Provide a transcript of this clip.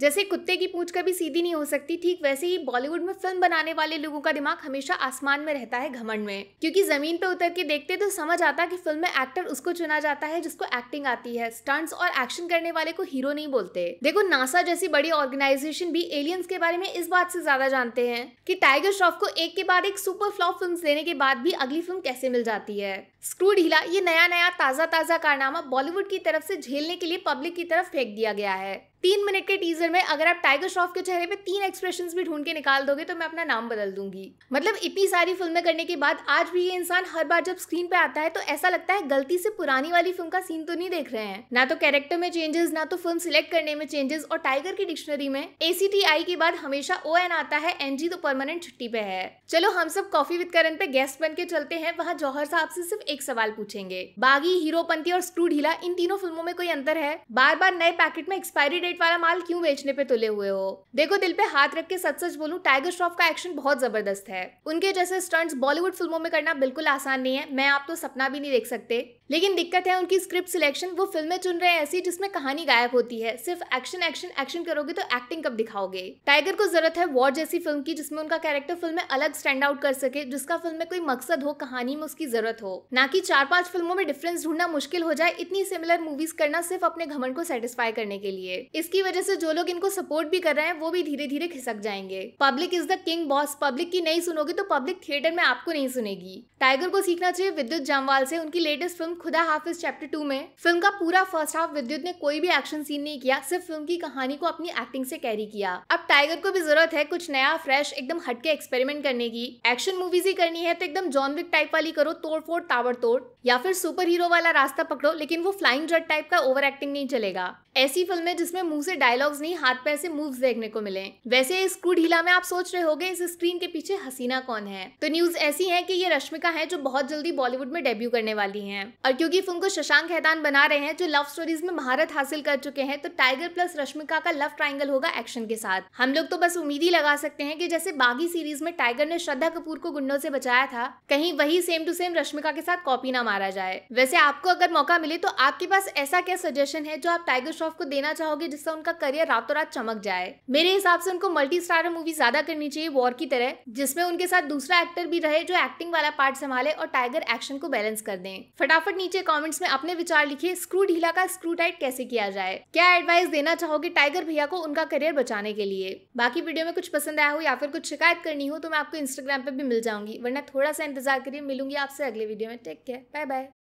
जैसे कुत्ते की पूंछ कभी सीधी नहीं हो सकती ठीक वैसे ही बॉलीवुड में फिल्म बनाने वाले लोगों का दिमाग हमेशा आसमान में रहता है घमंड में क्योंकि जमीन पे उतर के देखते तो समझ आता कि फिल्म में एक्टर उसको चुना जाता है जिसको एक्टिंग आती है स्टंट्स और एक्शन करने वाले को हीरो नहीं बोलते देखो नासा जैसी बड़ी ऑर्गेनाइजेशन भी एलियंस के बारे में इस बात से ज्यादा जानते हैं की टाइगर श्रॉफ को एक के बाद एक सुपर फ्लॉप फिल्म देने के बाद भी अगली फिल्म कैसे मिल जाती है स्क्रू ढीला ये नया नया ताजा ताजा कारनामा बॉलीवुड की तरफ से झेलने के लिए पब्लिक की तरफ फेंक दिया गया है तीन मिनट के टीजर में अगर आप टाइगर श्रॉफ के चेहरे पे तीन एक्सप्रेशन भी ढूंढ के निकाल दोगे तो मैं अपना नाम बदल दूंगी मतलब इतनी सारी फिल्में करने के बाद आज भी ये इंसान हर बार जब स्क्रीन पे आता है तो ऐसा लगता है गलती से पुरानी वाली फिल्म का सीन तो नहीं देख रहे हैं ना तो कैरेक्टर में चेंजेस ना तो फिल्म सिलेक्ट करने में चेंजेस और टाइगर की डिक्शनरी में एसीटीआई के बाद हमेशा ओ एन आता है एनजी तो परमानेंट छुट्टी पे है चलो हम सब कॉफी विद करण पे गेस्ट बन के चलते हैं वहाँ जौहर साहब से सिर्फ एक सवाल पूछेंगे बागी हीरोपंथी और स्क्रू ढीला इन तीनों फिल्मों में कोई अंतर है बार बार नए पैकेट में एक्सपायरी डेट रेट वाला माल क्यों बेचने पे तुले हुए हो देखो दिल पे हाथ रख के सच सच बोलूं टाइगर श्रॉफ का एक्शन बहुत जबरदस्त है उनके जैसे स्टंट्स बॉलीवुड फिल्मों में करना बिल्कुल आसान नहीं है मैं आप तो सपना भी नहीं देख सकते लेकिन दिक्कत है उनकी स्क्रिप्ट सिलेक्शन वो फिल्में चुन रहे हैं ऐसी जिसमें कहानी गायब होती है सिर्फ एक्शन एक्शन एक्शन करोगे तो एक्टिंग कब दिखाओगे टाइगर को जरूरत है वॉर जैसी फिल्म की जिसमें उनका कैरेक्टर फिल्म में अलग स्टैंड आउट कर सके जिसका फिल्म में कोई मकसद हो कहानी में उसकी जरूरत हो ना कि चार पांच फिल्मों में डिफरेंस ढूंढना मुश्किल हो जाए इतनी सिमिलर मूवीज करना सिर्फ अपने घमंड को सेटिस्फाई करने के लिए इसकी वजह से जो लोग इनको सपोर्ट भी कर रहे हैं वो भी धीरे धीरे खिसक जाएंगे public is the king boss public की नहीं सुनोगे तो पब्लिक थिएटर में आपको नहीं सुनेगी टाइगर को सीखना चाहिए विद्युत जामवाल से उनकी latest film Khuda Khuda Haafiz chapter two में फिल्म का पूरा फर्स्ट हाफ विद्युत ने कोई भी एक्शन सीन नहीं किया सिर्फ फिल्म की कहानी को अपनी एक्टिंग से कैरी किया अब टाइगर को भी जरूरत है कुछ नया फ्रेश एकदम हटके एक्सपेरिमेंट करने की एक्शन मूवीज ही करनी है तो एकदम जॉनविक टाइप वाली करो तोड़ फोड़ तोड़ या फिर सुपर हीरो वाला रास्ता पकड़ो लेकिन वो फ्लाइंग जट टाइप का ओवर एक्टिंग नहीं चलेगा ऐसी फिल्म है जिसमें मुंह से डायलॉग्स नहीं हाथ पैर से मूव्स देखने को मिले वैसे इस क्रू हिला में आप सोच रहे होंगे इस स्क्रीन के पीछे हसीना कौन है तो न्यूज ऐसी है कि ये रश्मिका है जो बहुत जल्दी बॉलीवुड में डेब्यू करने वाली हैं और क्योंकि फिल्म को शशांक हैदान बना रहे हैं जो लव स्टोरीज में महारत हासिल कर चुके हैं तो टाइगर प्लस रश्मिका का लव ट्राइंगल होगा एक्शन के साथ हम लोग तो बस उम्मीद ही लगा सकते हैं कि जैसे बागी सीरीज में टाइगर ने श्रद्धा कपूर को गुंडों से बचाया था कहीं वही सेम टू सेम रश्मिका के साथ कॉपी ना मारा जाए वैसे आपको अगर मौका मिले तो आपके पास ऐसा क्या सजेशन है जो आप टाइगर श्रॉफ को देना चाहोगे जिससे उनका करियर रातों रात चमक जाए मेरे हिसाब से उनको मल्टी स्टार मूवी ज्यादा करनी चाहिए वॉर की तरह जिसमें उनके साथ दूसरा एक्टर भी रहे जो एक्टिंग वाला पार्ट संभाले और टाइगर एक्शन को बैलेंस कर दे फटाफट नीचे कमेंट्स में अपने विचार लिखिए स्क्रू ढीला का स्क्रू टाइट कैसे किया जाए क्या एडवाइस देना चाहोगे टाइगर भैया को उनका करियर बचाने के लिए बाकी वीडियो में कुछ पसंद आया हो या फिर कुछ शिकायत करनी हो तो मैं आपको इंस्टाग्राम पर भी मिल जाऊंगी वरना थोड़ा सा इंतजार करिए मिलूंगी आपसे अगले वीडियो में टेक केयर बाय बाय